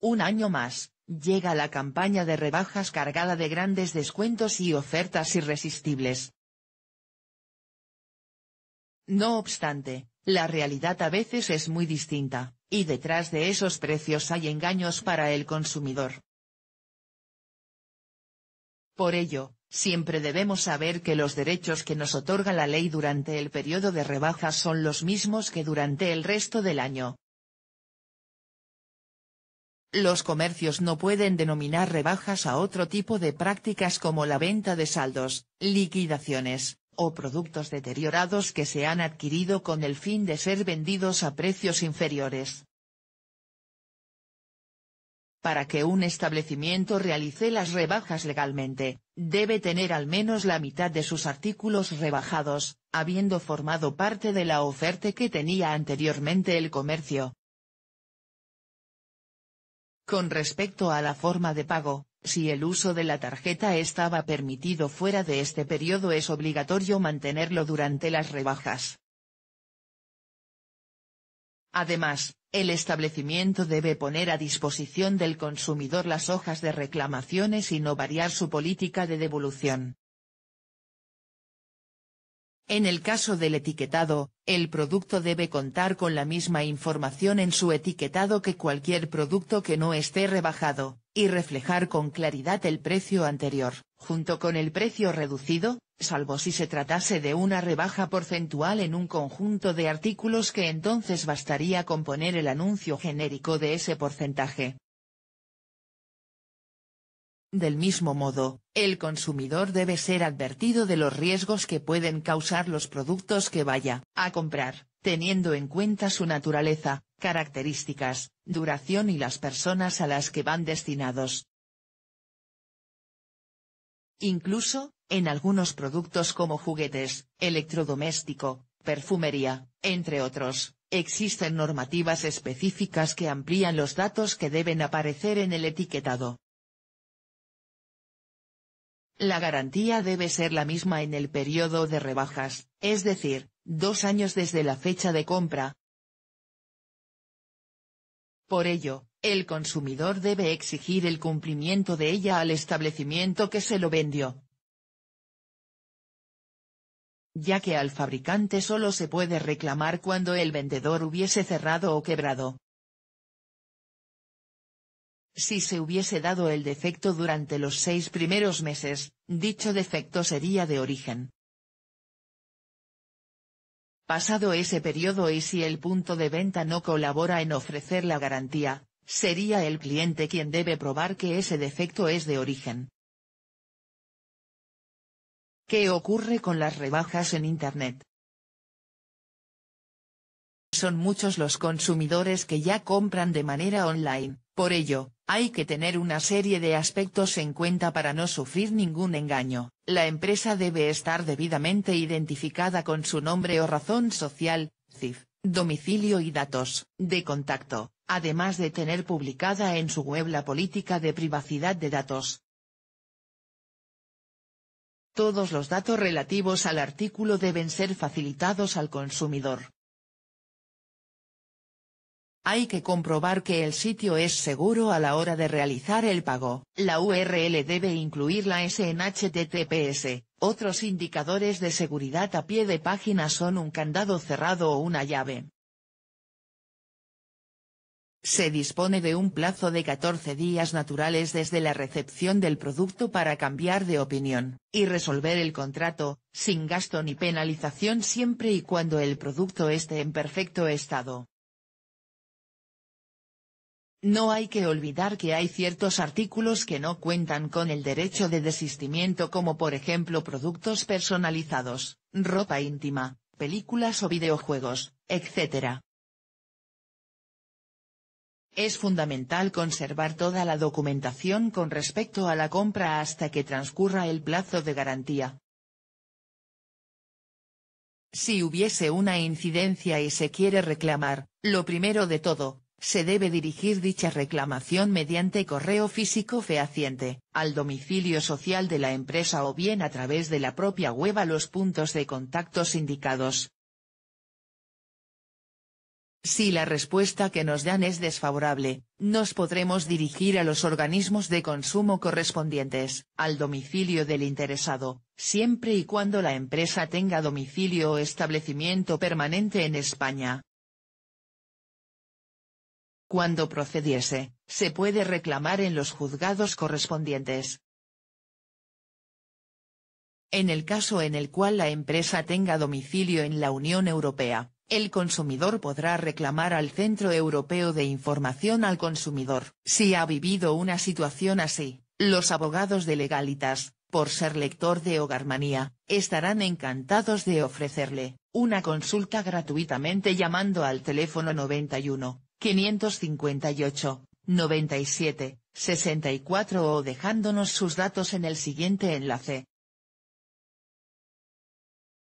Un año más, llega la campaña de rebajas cargada de grandes descuentos y ofertas irresistibles. No obstante, la realidad a veces es muy distinta, y detrás de esos precios hay engaños para el consumidor. Por ello, siempre debemos saber que los derechos que nos otorga la ley durante el periodo de rebajas son los mismos que durante el resto del año, los comercios no pueden denominar rebajas a otro tipo de prácticas como la venta de saldos, liquidaciones, o productos deteriorados que se han adquirido con el fin de ser vendidos a precios inferiores. Para que un establecimiento realice las rebajas legalmente, debe tener al menos la mitad de sus artículos rebajados, habiendo formado parte de la oferta que tenía anteriormente el comercio, con respecto a la forma de pago, si el uso de la tarjeta estaba permitido fuera de este periodo es obligatorio mantenerlo durante las rebajas. Además, el establecimiento debe poner a disposición del consumidor las hojas de reclamaciones y no variar su política de devolución. En el caso del etiquetado, el producto debe contar con la misma información en su etiquetado que cualquier producto que no esté rebajado, y reflejar con claridad el precio anterior, junto con el precio reducido, salvo si se tratase de una rebaja porcentual en un conjunto de artículos que entonces bastaría con poner el anuncio genérico de ese porcentaje. Del mismo modo, el consumidor debe ser advertido de los riesgos que pueden causar los productos que vaya a comprar, teniendo en cuenta su naturaleza, características, duración y las personas a las que van destinados. Incluso, en algunos productos como juguetes, electrodoméstico, perfumería, entre otros, existen normativas específicas que amplían los datos que deben aparecer en el etiquetado. La garantía debe ser la misma en el periodo de rebajas, es decir, dos años desde la fecha de compra. Por ello, el consumidor debe exigir el cumplimiento de ella al establecimiento que se lo vendió. Ya que al fabricante solo se puede reclamar cuando el vendedor hubiese cerrado o quebrado. Si se hubiese dado el defecto durante los seis primeros meses, dicho defecto sería de origen. Pasado ese periodo y si el punto de venta no colabora en ofrecer la garantía, sería el cliente quien debe probar que ese defecto es de origen. ¿Qué ocurre con las rebajas en Internet? Son muchos los consumidores que ya compran de manera online, por ello, hay que tener una serie de aspectos en cuenta para no sufrir ningún engaño. La empresa debe estar debidamente identificada con su nombre o razón social, CIF, domicilio y datos de contacto, además de tener publicada en su web la política de privacidad de datos. Todos los datos relativos al artículo deben ser facilitados al consumidor, hay que comprobar que el sitio es seguro a la hora de realizar el pago. La URL debe incluir la S en HTTPS. Otros indicadores de seguridad a pie de página son un candado cerrado o una llave. Se dispone de un plazo de 14 días naturales desde la recepción del producto para cambiar de opinión, y resolver el contrato, sin gasto ni penalización siempre y cuando el producto esté en perfecto estado. No hay que olvidar que hay ciertos artículos que no cuentan con el derecho de desistimiento como por ejemplo productos personalizados, ropa íntima, películas o videojuegos, etc. Es fundamental conservar toda la documentación con respecto a la compra hasta que transcurra el plazo de garantía. Si hubiese una incidencia y se quiere reclamar, lo primero de todo, se debe dirigir dicha reclamación mediante correo físico fehaciente, al domicilio social de la empresa o bien a través de la propia web a los puntos de contactos indicados. Si la respuesta que nos dan es desfavorable, nos podremos dirigir a los organismos de consumo correspondientes, al domicilio del interesado, siempre y cuando la empresa tenga domicilio o establecimiento permanente en España. Cuando procediese, se puede reclamar en los juzgados correspondientes. En el caso en el cual la empresa tenga domicilio en la Unión Europea, el consumidor podrá reclamar al Centro Europeo de Información al Consumidor. Si ha vivido una situación así, los abogados de Legalitas, por ser lector de Hogarmanía, estarán encantados de ofrecerle una consulta gratuitamente llamando al teléfono 91 558, 97, 64 o dejándonos sus datos en el siguiente enlace.